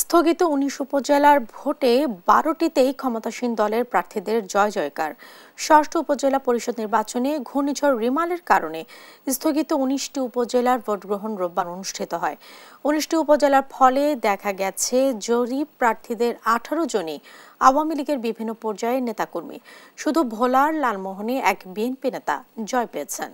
স্থগিত উনিশ উপজেলার ভোটে বারোটিতেই ক্ষমতাসীন দলের প্রার্থীদের জয় জয়কার ষষ্ঠ উপজেলা পরিষদ নির্বাচনে ঘূর্ণিঝড় রিমালের কারণে স্থগিত উনিশটি উপজেলার ভোট গ্রহণ রোববার অনুষ্ঠিত হয় উনিশটি উপজেলার ফলে দেখা গেছে জরিপ প্রার্থীদের আঠারো জনই আওয়ামী লীগের বিভিন্ন পর্যায়ের নেতাকর্মী শুধু ভোলার লালমোহনে এক বিএনপি নেতা জয় পেয়েছেন